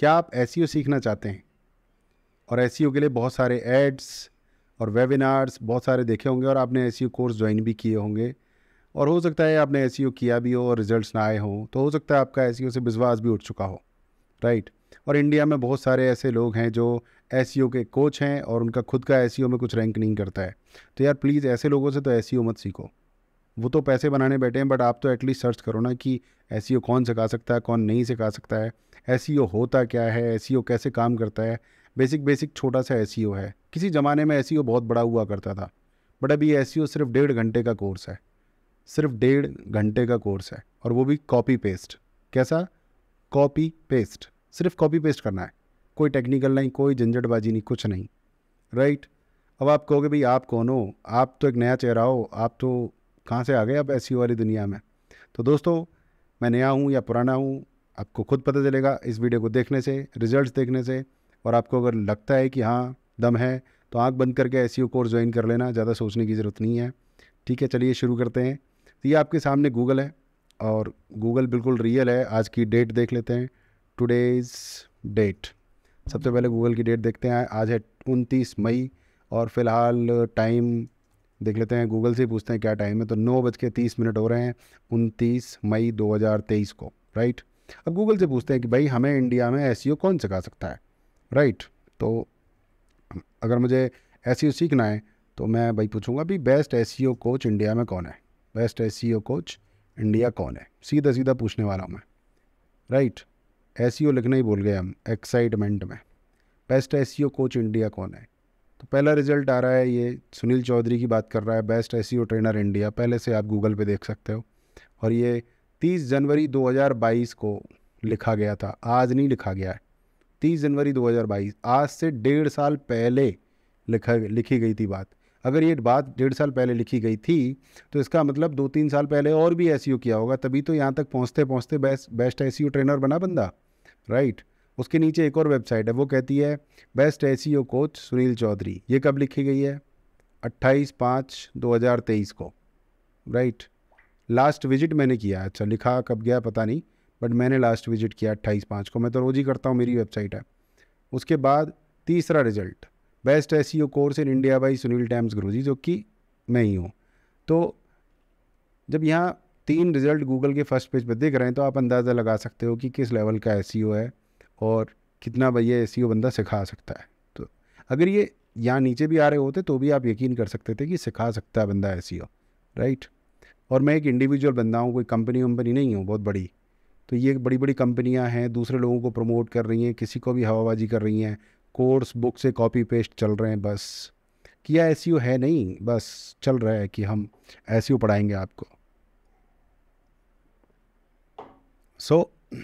क्या आप S e सीखना चाहते हैं और एस e के लिए बहुत सारे एड्स और वेबिनार्स बहुत सारे देखे होंगे और आपने एस कोर्स ज्वाइन भी किए होंगे और हो सकता है आपने एस e किया भी हो और रिजल्ट्स ना आए हों तो हो सकता है आपका एस से विश्वास भी उठ चुका हो राइट और इंडिया में बहुत सारे ऐसे लोग हैं जो एस के कोच हैं और उनका खुद का एस में कुछ रैंक नहीं करता है तो यार प्लीज़ ऐसे लोगों से तो एस मत सीखो वो तो पैसे बनाने बैठे हैं बट आप तो एटलीस्ट सर्च करो ना कि एस e कौन सिखा सकता है कौन नहीं सिखा सकता है एस e होता क्या है एस e कैसे काम करता है बेसिक बेसिक छोटा सा एस है किसी ज़माने में एस बहुत बड़ा हुआ करता था बट अभी एस सिर्फ डेढ़ घंटे का कोर्स है सिर्फ डेढ़ घंटे का कोर्स है और वो भी कॉपी पेस्ट कैसा कॉपी पेस्ट सिर्फ कॉपी पेस्ट करना है कोई टेक्निकल नहीं कोई झंझटबाजी नहीं कुछ नहीं राइट अब आप कहोगे भाई आप कौन हो आप तो एक नया चेहरा हो आप तो कहाँ से आ गए अब एस वाली दुनिया में तो दोस्तों मैं नया हूँ या पुराना हूँ आपको खुद पता चलेगा इस वीडियो को देखने से रिजल्ट्स देखने से और आपको अगर लगता है कि हाँ दम है तो आँख बंद करके एस कोर्स ज्वाइन कर लेना ज़्यादा सोचने की ज़रूरत नहीं है ठीक है चलिए शुरू करते हैं तो ये आपके सामने गूगल है और गूगल बिल्कुल रियल है आज की डेट देख लेते हैं टुडेज़ डेट सबसे पहले गूगल की डेट देखते हैं आज है उनतीस मई और फ़िलहाल टाइम देख लेते हैं गूगल से पूछते हैं क्या टाइम है तो नौ बज के तीस मिनट हो रहे हैं उनतीस मई दो हज़ार तेईस को राइट अब गूगल से पूछते हैं कि भाई हमें इंडिया में एस e कौन सिखा सकता है राइट तो अगर मुझे एस e सीखना है तो मैं भाई पूछूंगा भी बेस्ट एस कोच इंडिया में कौन है बेस्ट एस कोच इंडिया कौन है सीधा सीधा पूछने वाला हूँ मैं राइट एस लिखना ही बोल गए हम एक्साइटमेंट में बेस्ट एस कोच इंडिया कौन है तो पहला रिजल्ट आ रहा है ये सुनील चौधरी की बात कर रहा है बेस्ट एस ट्रेनर इंडिया पहले से आप गूगल पे देख सकते हो और ये 30 जनवरी 2022 को लिखा गया था आज नहीं लिखा गया है 30 जनवरी 2022 आज से डेढ़ साल पहले लिखा लिखी गई थी बात अगर ये बात डेढ़ साल पहले लिखी गई थी तो इसका मतलब दो तीन साल पहले और भी एस e किया होगा तभी तो यहाँ तक पहुँचते पहुँचते बेस्ट बेस्ट एस ट्रेनर बना बंदा राइट right? उसके नीचे एक और वेबसाइट है वो कहती है best a coach Sunil Chaudhary ये कब लिखी गई है 28 पाँच 2023 को राइट लास्ट विजिट मैंने किया अच्छा लिखा कब गया पता नहीं बट मैंने लास्ट विजिट किया अट्ठाईस पाँच को मैं तो रोज़ ही करता हूँ मेरी वेबसाइट है उसके बाद तीसरा result best a course in India by Sunil टैम्स गुरुजी जो कि मैं ही हूँ तो जब यहाँ तीन रिजल्ट गूगल के फर्स्ट पेज पर देख रहे हैं तो आप अंदाज़ा लगा सकते हो कि किस लेवल का ए e है और कितना भैया सी बंदा सिखा सकता है तो अगर ये यहाँ नीचे भी आ रहे होते तो भी आप यकीन कर सकते थे कि सिखा सकता है बंदा एस राइट और मैं एक इंडिविजुअल बंदा हूँ कोई कंपनी वंपनी नहीं हूँ बहुत बड़ी तो ये बड़ी बड़ी कंपनियाँ हैं दूसरे लोगों को प्रमोट कर रही हैं किसी को भी हवाबाजी कर रही हैं कोर्स बुक से कॉपी पेस्ट चल रहे हैं बस किया ए है नहीं बस चल रहा है कि हम ए पढ़ाएंगे आपको सो so,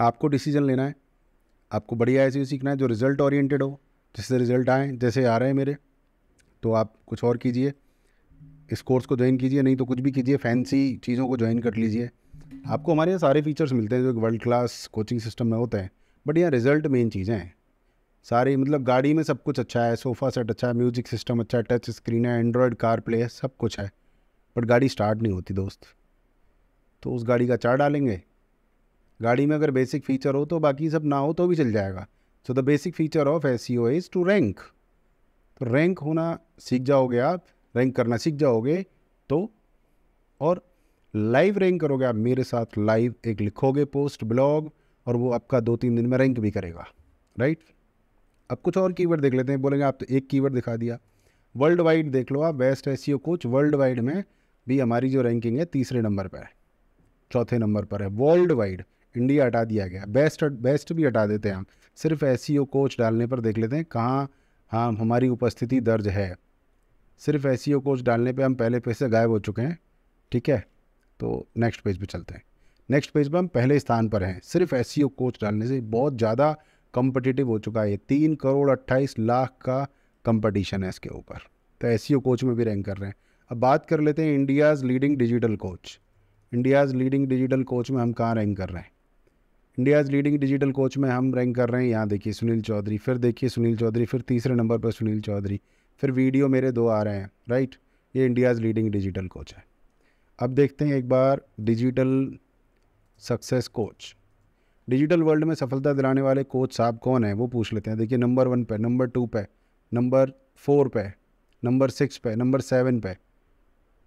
आपको डिसीजन लेना है आपको बढ़िया ऐसी सीखना है जो रिज़ल्ट ओरिएंटेड हो जिससे रिज़ल्ट आए जैसे आ रहे हैं मेरे तो आप कुछ और कीजिए इस कोर्स को ज्वाइन कीजिए नहीं तो कुछ भी कीजिए फैंसी चीज़ों को ज्वाइन कर लीजिए आपको हमारे यहाँ सारे फीचर्स मिलते हैं जो वर्ल्ड क्लास कोचिंग सिस्टम में होते हैं बट यहाँ रिज़ल्ट मेन चीज़ें हैं सारी मतलब गाड़ी में सब कुछ अच्छा है सोफ़ा सेट अच्छा है म्यूज़िक सिस्टम अच्छा है टच स्क्रीन है एंड्रॉयड कार प्ले है सब कुछ है बट गाड़ी स्टार्ट नहीं होती दोस्त तो उस गाड़ी का चार डालेंगे गाड़ी में अगर बेसिक फीचर हो तो बाकी सब ना हो तो भी चल जाएगा so the basic feature of S E O is to rank तो रैंक होना सीख जाओगे आप रैंक करना सीख जाओगे तो और लाइव रैंक करोगे आप मेरे साथ लाइव एक लिखोगे पोस्ट ब्लॉग और वो आपका दो तीन दिन में रैंक भी करेगा राइट अब कुछ और कीवर्ड देख लेते हैं बोलेंगे आप तो एक कीवर्ड दिखा दिया वर्ल्ड वाइड देख लो आप best S C coach world wide में भी हमारी जो रैंकिंग है तीसरे नंबर पर है चौथे नंबर पर है वर्ल्ड वाइड इंडिया हटा दिया गया बेस्ट बेस्ट भी हटा देते हैं हम सिर्फ एस कोच e डालने पर देख लेते हैं कहाँ हाँ हमारी उपस्थिति दर्ज है सिर्फ एस कोच e डालने पर हम पहले पेज से गायब हो चुके हैं ठीक है तो नेक्स्ट पेज पर चलते हैं नेक्स्ट पेज पर हम पहले स्थान पर हैं सिर्फ एस कोच e डालने से बहुत ज़्यादा कम्पटिटिव हो चुका है तीन करोड़ अट्ठाईस लाख का कंपटीशन है इसके ऊपर तो एस कोच में भी रैंक कर रहे हैं अब बात कर लेते हैं India's leading digital coach India's leading digital coach में हम कहाँ रैंक कर रहे हैं इंडियाज़ लीडिंग डिजिटल कोच में हम रैंक कर रहे हैं यहाँ देखिए सुनील चौधरी फिर देखिए सुनील चौधरी फिर तीसरे नंबर पर सुनील चौधरी फिर वीडियो मेरे दो आ रहे हैं राइट ये इंडियाज़ लीडिंग डिजिटल कोच है अब देखते हैं एक बार digital success coach digital world में सफलता दिलाने वाले कोच साहब कौन है वो पूछ लेते हैं देखिए नंबर वन पे नंबर टू पे नंबर फोर पे नंबर सिक्स पे नंबर सेवन पे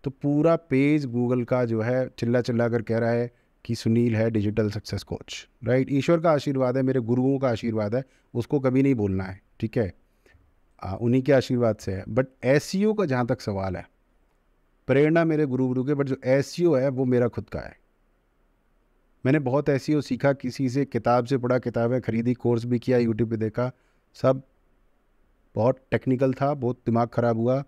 तो पूरा पेज गूगल का जो है चिल्ला चिल्ला कर कह रहा है कि सुनील है डिजिटल सक्सेस कोच राइट ईश्वर का आशीर्वाद है मेरे गुरुओं का आशीर्वाद है उसको कभी नहीं बोलना है ठीक है उन्हीं के आशीर्वाद से है बट एस का जहाँ तक सवाल है प्रेरणा मेरे गुरु गुरु के बट जो एस है वो मेरा खुद का है मैंने बहुत एस सीखा किसी से किताब से पढ़ा किताबें खरीदी कोर्स भी किया यूट्यूब पे देखा सब बहुत टेक्निकल था बहुत दिमाग ख़राब हुआ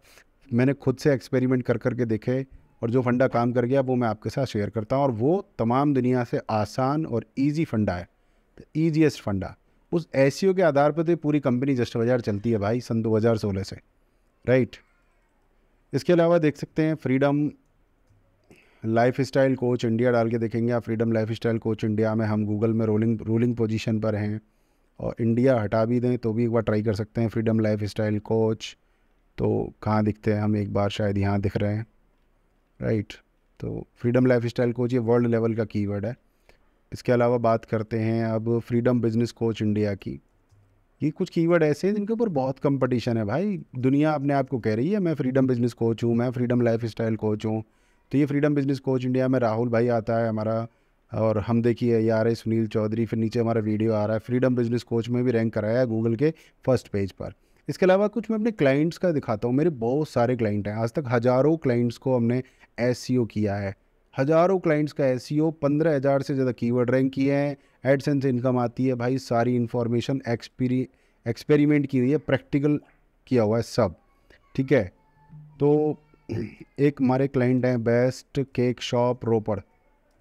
मैंने खुद से एक्सपेरिमेंट कर कर के देखे और जो फंडा काम कर गया वो मैं आपके साथ शेयर करता हूँ और वो तमाम दुनिया से आसान और ईजी फंडा है ईजीएसट फंडा उस एस e के आधार पर तो पूरी कंपनी जस्ट बाज़ार चलती है भाई सन सोलह से राइट इसके अलावा देख सकते हैं freedom lifestyle coach India डाल के देखेंगे आप freedom lifestyle coach India में हम गूगल में रोलिंग रोलिंग पोजीशन पर हैं और इंडिया हटा भी दें तो भी एक बार ट्राई कर सकते हैं फ्रीडम लाइफ स्टाइल कोच तो कहाँ दिखते हैं हम एक बार शायद यहाँ दिख रहे हैं राइट right. तो फ्रीडम लाइफ स्टाइल कोच ये वर्ल्ड लेवल का कीवर्ड है इसके अलावा बात करते हैं अब फ्रीडम बिजनेस कोच इंडिया की ये कुछ कीवर्ड ऐसे हैं जिनके ऊपर बहुत कंपटीशन है भाई दुनिया अपने आप को कह रही है मैं फ्रीडम बिजनेस कोच हूँ मैं फ्रीडम लाइफ स्टाइल कोच हूँ तो ये फ्रीडम बिजनेस कोच इंडिया में राहुल भाई आता है हमारा और हम देखिए ये आ रहे सुनील चौधरी फिर नीचे हमारा वीडियो आ रहा है फ्रीडम बिजनेस कोच में भी रैंक कराया है गूगल के फर्स्ट पेज पर इसके अलावा कुछ मैं अपने क्लाइंट्स का दिखाता हूँ मेरे बहुत सारे क्लाइंट हैं आज तक हज़ारों क्लाइंट्स को हमने एस e किया है हज़ारों क्लाइंट्स का एस सी e पंद्रह हज़ार से ज़्यादा कीवर्ड रैंक किए हैं एडसेंस इनकम आती है भाई सारी इन्फॉर्मेशन एक्सपीरी एक्सपेरिमेंट की हुई है प्रैक्टिकल किया हुआ है सब ठीक है तो एक हमारे क्लाइंट हैं बेस्ट केक शॉप रोपड़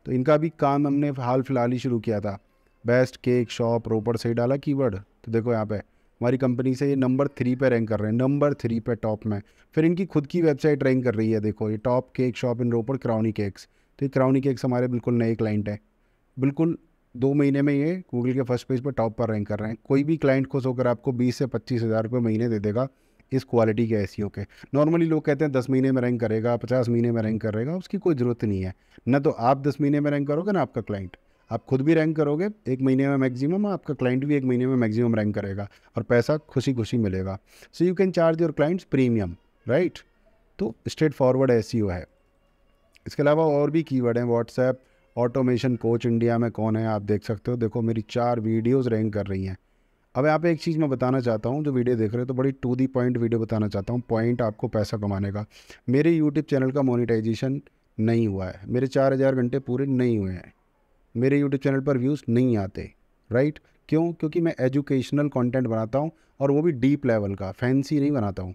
तो इनका भी काम हमने हाल फिलहाल ही शुरू किया था बेस्ट केक शॉप रोपड़ सही डाला कीवर्ड तो देखो यहाँ पे हमारी कंपनी से ये नंबर थ्री पे रैंक कर रहे हैं नंबर थ्री पे टॉप में फिर इनकी खुद की वेबसाइट रैंक कर रही है देखो ये top cake shop in Ropar crowny cakes तो ये क्राउनी केक्स हमारे बिल्कुल नए क्लाइंट हैं बिल्कुल दो महीने में ये गूगल के फर्स्ट पेज पर टॉप पर रैंक कर रहे हैं कोई भी क्लाइंट खुश होकर आपको बीस से पच्चीस हज़ार रुपये महीने दे देगा इस क्वालिटी के ऐसी e के नॉर्मली लोग कहते हैं दस महीने में रैंक करेगा पचास महीने में रैंक करेगा उसकी कोई ज़रूरत नहीं है ना तो आप दस महीने में रैंक करोगे ना आपका क्लाइंट आप खुद भी रैंक करोगे एक महीने में मैक्सिमम आपका क्लाइंट भी एक महीने में मैक्सिमम रैंक करेगा और पैसा खुशी खुशी मिलेगा so you can charge your clients premium right तो स्ट्रेट फॉरवर्ड ए है इसके अलावा और भी कीवर्ड हैं व्हाट्सएप ऑटोमेशन कोच इंडिया में कौन है आप देख सकते हो देखो मेरी चार वीडियोज रैंक कर रही हैं अब यहाँ पे एक चीज़ मैं बताना चाहता हूँ जो वीडियो देख रहे हो तो बड़ी टू दी पॉइंट वीडियो बताना चाहता हूँ पॉइंट आपको पैसा कमाने का मेरे यूट्यूब चैनल का मोनिटाइजेशन नहीं हुआ है मेरे चार हज़ार घंटे पूरे नहीं हुए हैं मेरे यूट्यूब चैनल पर व्यूज़ नहीं आते राइट क्यों क्योंकि मैं एजुकेशनल कंटेंट बनाता हूँ और वो भी डीप लेवल का फैंसी नहीं बनाता हूँ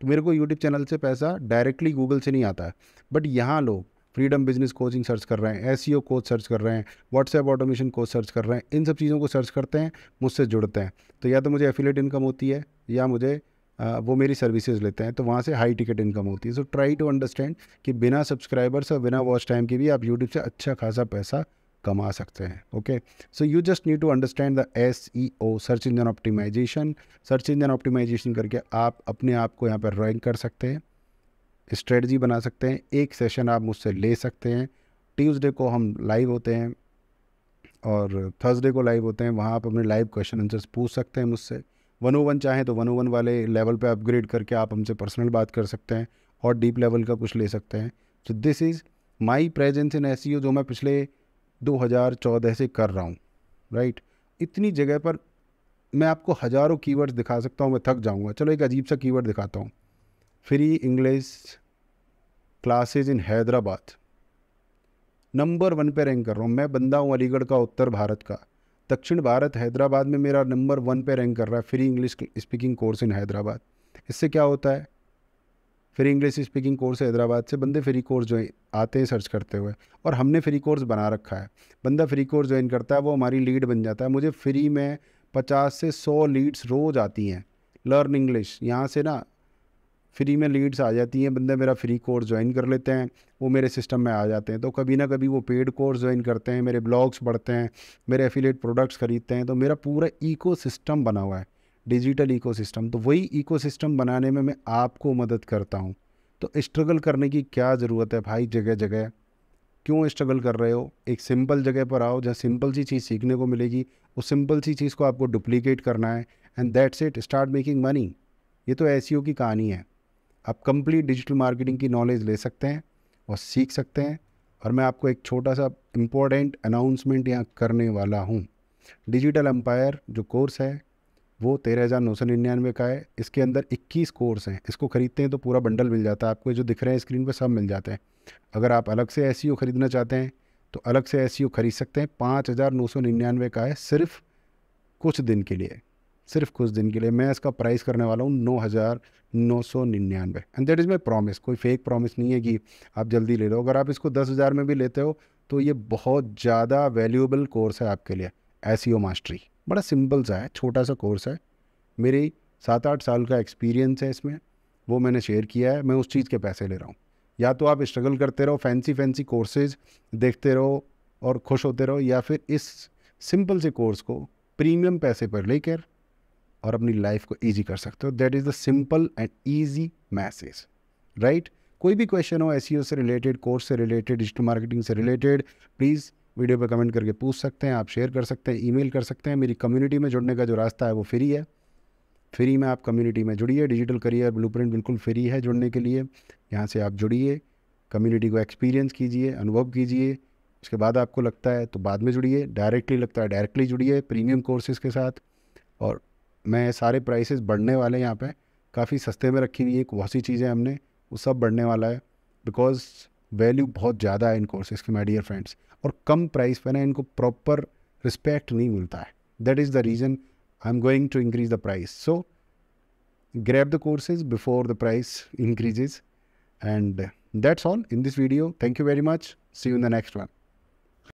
तो मेरे को यूट्यूब चैनल से पैसा डायरेक्टली गूगल से नहीं आता है बट यहाँ लोग फ्रीडम बिजनेस कोचिंग सर्च कर रहे हैं एस कोच सर्च कर रहे हैं व्हाट्सएप ऑटोमेशन कोच सर्च कर रहे हैं इन सब चीज़ों को सर्च करते हैं मुझसे जुड़ते हैं तो या तो मुझे एफिलेट इनकम होती है या मुझे आ, वो मेरी सर्विसेज लेते हैं तो वहाँ से हाई टिकट इनकम होती है सो ट्राई टू अंडरस्टैंड कि बिना सब्सक्राइबर्स और बिना वॉच टाइम के भी आप यूट्यूब से अच्छा खासा पैसा कमा सकते हैं okay so you just need to understand the S E O search engine optimization search engine optimization करके आप अपने आप को यहाँ पर रैंक कर सकते हैं स्ट्रेटजी बना सकते हैं एक सेशन आप मुझसे ले सकते हैं ट्यूसडे को हम लाइव होते हैं और थर्सडे को लाइव होते हैं वहाँ आप अपने लाइव क्वेश्चन आंसर्स पूछ सकते हैं मुझसे वन ओ वन चाहें तो वन ओ वन वाले लेवल पे अपग्रेड करके आप हमसे पर्सनल बात कर सकते हैं और डीप लेवल का कुछ ले सकते हैं so this is my presence in S जो मैं पिछले 2014 से कर रहा हूँ राइट इतनी जगह पर मैं आपको हज़ारों कीवर्ड्स दिखा सकता हूँ मैं थक जाऊँगा चलो एक अजीब सा कीवर्ड दिखाता हूँ free English classes in Hyderabad number one पे रैंक कर रहा हूँ मैं बंदा हूँ अलीगढ़ का उत्तर भारत का दक्षिण भारत हैदराबाद में मेरा नंबर वन पे रैंक कर रहा है free English speaking course in Hyderabad इससे क्या होता है फिर इंग्लिश स्पीकिंग कोर्स हैदराबाद से बंदे फ्री कोर्स जो आते हैं सर्च करते हुए और हमने फ्री कोर्स बना रखा है बंदा फ्री कोर्स ज्वाइन करता है वो हमारी लीड बन जाता है मुझे फ्री में पचास से सौ लीड्स रोज़ आती हैं लर्न इंग्लिश यहाँ से ना फ्री में लीड्स आ जाती हैं बंदे मेरा फ्री कोर्स ज्वाइन कर लेते हैं वो मेरे सिस्टम में आ जाते हैं तो कभी ना कभी वो पेड कोर्स ज्वाइन करते हैं मेरे ब्लॉग्स पढ़ते हैं मेरे एफिलेट प्रोडक्ट्स ख़रीदते हैं तो मेरा पूरा इको सिस्टम बना हुआ है डिजिटल इकोसिस्टम तो वही इकोसिस्टम बनाने में मैं आपको मदद करता हूँ तो स्ट्रगल करने की क्या ज़रूरत है भाई जगह जगह क्यों स्ट्रगल कर रहे हो एक सिंपल जगह पर आओ जहाँ सिंपल सी चीज़ सीखने को मिलेगी उस सिंपल सी चीज़ को आपको डुप्लीकेट करना है and that's it start making money ये तो ऐसी e की कहानी है आप कंप्लीट डिजिटल मार्केटिंग की नॉलेज ले सकते हैं और सीख सकते हैं और मैं आपको एक छोटा सा इम्पोर्टेंट अनाउंसमेंट यहाँ करने वाला हूँ डिजिटल एम्पायर जो कोर्स है वो तेरह हज़ार नौ सौ निन्यानवे का है इसके अंदर इक्कीस कोर्स हैं इसको ख़रीदते हैं तो पूरा बंडल मिल जाता है आपको जो दिख रहे हैं स्क्रीन पर सब मिल जाते हैं अगर आप अलग से एस e ख़रीदना चाहते हैं तो अलग से एस e ख़रीद सकते हैं पाँच हज़ार नौ सौ निन्यानवे का है सिर्फ कुछ दिन के लिए सिर्फ कुछ दिन के लिए मैं इसका प्राइस करने वाला हूँ नौ हज़ार नौ सौ निन्यानवे and that is my promise कोई फेक प्रॉमिस नहीं है कि आप जल्दी ले लो अगर आप इसको दस हज़ार में भी लेते हो तो ये बहुत ज़्यादा वैल्यूएबल कोर्स है आपके लिए एस मास्टरी e बड़ा सिंपल सा है छोटा सा कोर्स है मेरी सात आठ साल का एक्सपीरियंस है इसमें वो मैंने शेयर किया है मैं उस चीज़ के पैसे ले रहा हूँ या तो आप स्ट्रगल करते रहो फैंसी फैंसी कोर्सेज देखते रहो और खुश होते रहो या फिर इस सिंपल से कोर्स को प्रीमियम पैसे पर लेकर और अपनी लाइफ को ईजी कर सकते हो that is the simple and easy message right कोई भी क्वेश्चन हो एस e से रिलेटेड कोर्स से रिलेटेड डिजिटल मार्केटिंग से रिलेटेड प्लीज़ वीडियो पे कमेंट करके पूछ सकते हैं आप शेयर कर सकते हैं ईमेल कर सकते हैं मेरी कम्युनिटी में जुड़ने का जो रास्ता है वो फ्री है फ्री में आप कम्युनिटी में जुड़िए डिजिटल करियर ब्लूप्रिंट बिल्कुल फ्री है जुड़ने के लिए यहाँ से आप जुड़िए कम्युनिटी को एक्सपीरियंस कीजिए अनुभव कीजिए उसके बाद आपको लगता है तो बाद में जुड़िए डायरेक्टली लगता है डायरेक्टली जुड़िए प्रीमियम कोर्सेज के साथ और मैं सारे प्राइसेस बढ़ने वाले हैं यहाँ पे काफ़ी सस्ते में रखी हुई है बहुत सी चीज़ें हमने वो सब बढ़ने वाला है बिकॉज़ वैल्यू बहुत ज़्यादा है इन कोर्सेज के माई डियर फ्रेंड्स और कम प्राइस पर ना इनको प्रॉपर रिस्पेक्ट नहीं मिलता है that is the reason I am going to increase the price so grab the courses before the price increases and that's all in this video thank you very much see you in the next one